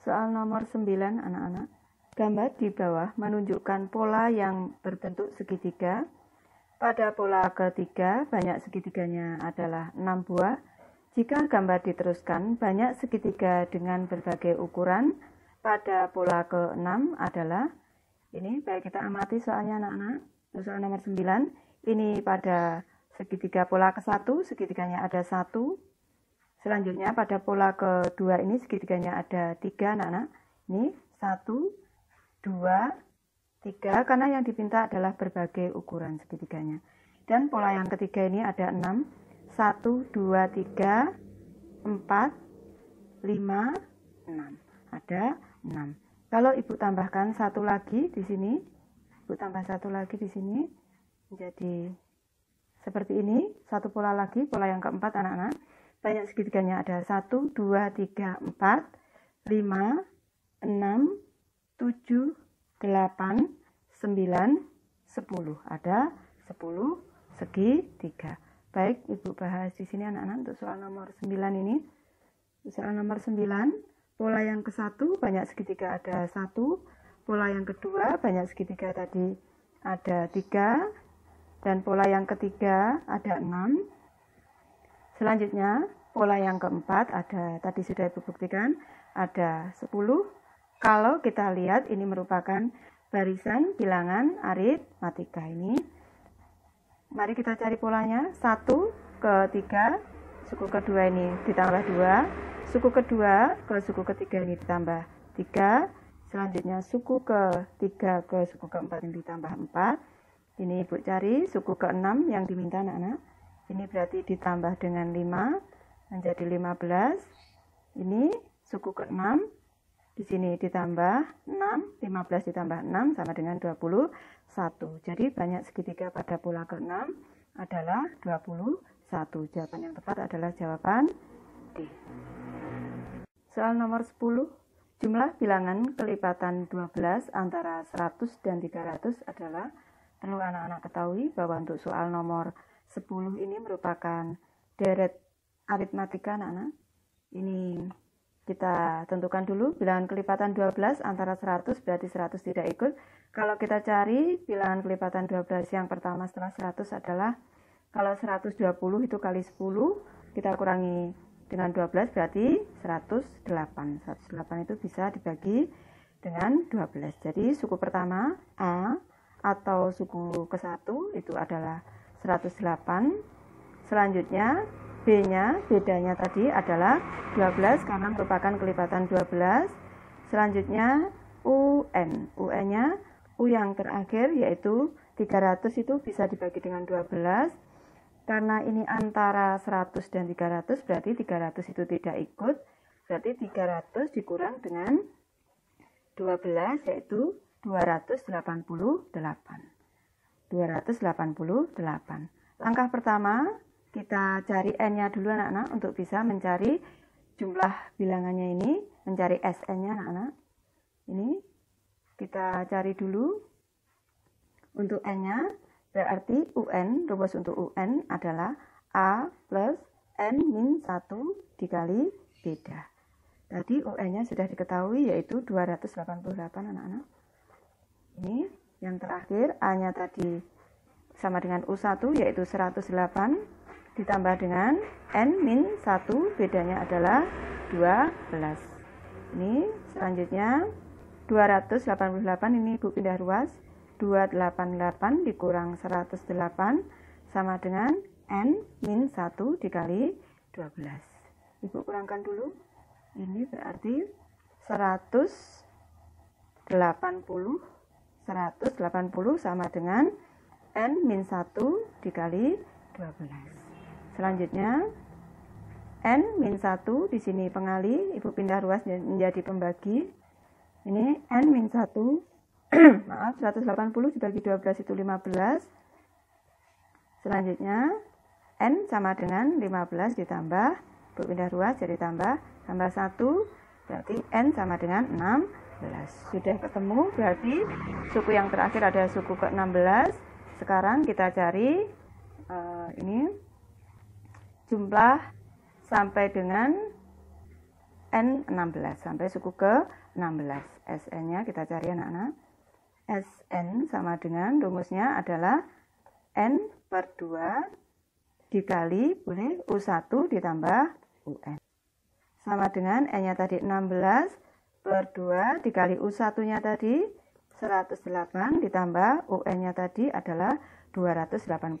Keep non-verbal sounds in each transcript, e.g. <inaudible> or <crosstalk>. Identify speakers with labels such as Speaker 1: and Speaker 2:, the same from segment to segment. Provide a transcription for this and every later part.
Speaker 1: Soal nomor 9 anak-anak. Gambar di bawah menunjukkan pola yang berbentuk segitiga. Pada pola ketiga, banyak segitiganya adalah 6 buah. Jika gambar diteruskan, banyak segitiga dengan berbagai ukuran. Pada pola ke-6 adalah, ini baik kita amati soalnya anak-anak, soal nomor 9, ini pada segitiga pola ke-1, segitiganya ada 1, Selanjutnya pada pola kedua ini segitiganya ada tiga anak-anak. Ini satu, dua, tiga. Karena yang dipinta adalah berbagai ukuran segitiganya. Dan pola yang ketiga ini ada enam. Satu, dua, tiga, empat, lima, enam. Ada enam. Kalau ibu tambahkan satu lagi di sini, ibu tambah satu lagi di sini, menjadi seperti ini. Satu pola lagi, pola yang keempat anak-anak banyak segitiganya ada 1, 2, 3, 4, 5, 6, 7, 8, 9, 10 ada 10 segitiga baik ibu bahas di sini anak-anak untuk soal nomor 9 ini soal nomor 9 pola yang ke 1 banyak segitiga ada 1. pola yang kedua banyak segitiga tadi ada 3. dan pola yang ketiga ada 6. selanjutnya pola yang keempat ada tadi sudah Ibu buktikan ada 10. Kalau kita lihat ini merupakan barisan bilangan aritmatika ini. Mari kita cari polanya. 1 ke 3 suku kedua ini ditambah 2, suku kedua ke suku ketiga ini ditambah 3, selanjutnya suku ke 3 ke suku keempat ini ditambah 4. Ini Ibu cari suku ke-6 yang diminta anak-anak. Ini berarti ditambah dengan 5 menjadi 15. Ini suku ke-6. Di sini ditambah 6, 15 ditambah 6 sama dengan 21. Jadi banyak segitiga pada pola ke-6 adalah 21. Jawaban yang tepat adalah jawaban D. Soal nomor 10. Jumlah bilangan kelipatan 12 antara 100 dan 300 adalah perlu anak-anak ketahui bahwa untuk soal nomor 10 ini merupakan deret aritmatika anak-anak. Ini kita tentukan dulu bilangan kelipatan 12 antara 100 berarti 100 tidak ikut. Kalau kita cari bilangan kelipatan 12 yang pertama setelah 100 adalah kalau 120 itu kali 10 kita kurangi dengan 12 berarti 108. 108 itu bisa dibagi dengan 12. Jadi suku pertama A atau suku ke-1 itu adalah 108. Selanjutnya B-nya bedanya tadi adalah 12 karena merupakan kelipatan 12. Selanjutnya UN. UN-nya U yang terakhir yaitu 300 itu bisa dibagi dengan 12. Karena ini antara 100 dan 300 berarti 300 itu tidak ikut. Berarti 300 dikurang dengan 12 yaitu 288. 288. Langkah pertama kita cari N-nya dulu anak-anak untuk bisa mencari jumlah bilangannya ini, mencari SN-nya anak-anak. Ini kita cari dulu untuk N-nya, berarti UN, rumus untuk UN adalah A plus N min 1 dikali beda. Tadi UN-nya sudah diketahui yaitu 288 anak-anak. Ini yang terakhir A-nya tadi sama dengan U1 yaitu 108 ditambah dengan n min 1 bedanya adalah 12 ini selanjutnya 288 ini ibu pindah ruas 288 dikurang 108 sama dengan n min 1 dikali 12 ibu kurangkan dulu ini berarti 180 180 sama dengan n min 1 dikali 12 Selanjutnya n min 1 di sini pengali, ibu pindah ruas menjadi pembagi. Ini n min 1 <clears throat> maaf 180 dibagi 12 itu 15. Selanjutnya n sama dengan 15 ditambah ibu pindah ruas jadi tambah tambah 1 berarti n sama dengan 16. Sudah ketemu berarti suku yang terakhir ada suku ke-16. Sekarang kita cari uh, ini jumlah sampai dengan N16 sampai suku ke 16 SN nya kita cari anak-anak SN sama dengan rumusnya adalah N per 2 dikali boleh U1 ditambah UN sama dengan N nya tadi 16 per 2 dikali U1 nya tadi 108 ditambah UN nya tadi adalah 288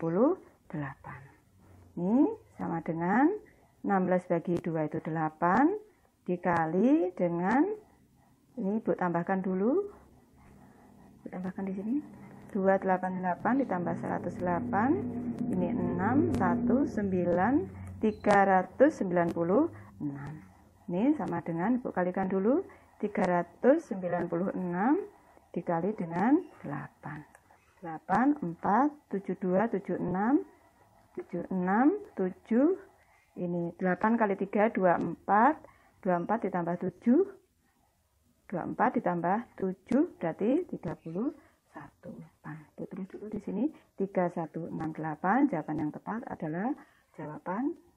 Speaker 1: ini sama dengan 16 bagi 2 itu 8 dikali dengan ini Ibu tambahkan dulu Ibu tambahkan di sini 288 ditambah 108 ini 6 1 9 396 ini sama dengan Ibu kalikan dulu 396 dikali dengan 8 8 4 7 2 7 6 7, 6, 7, ini 8 kali 3, 24, 24 ditambah 7, 24 ditambah 7 berarti 31. Nah, tutup dulu di sini 8, Jawaban yang tepat adalah jawaban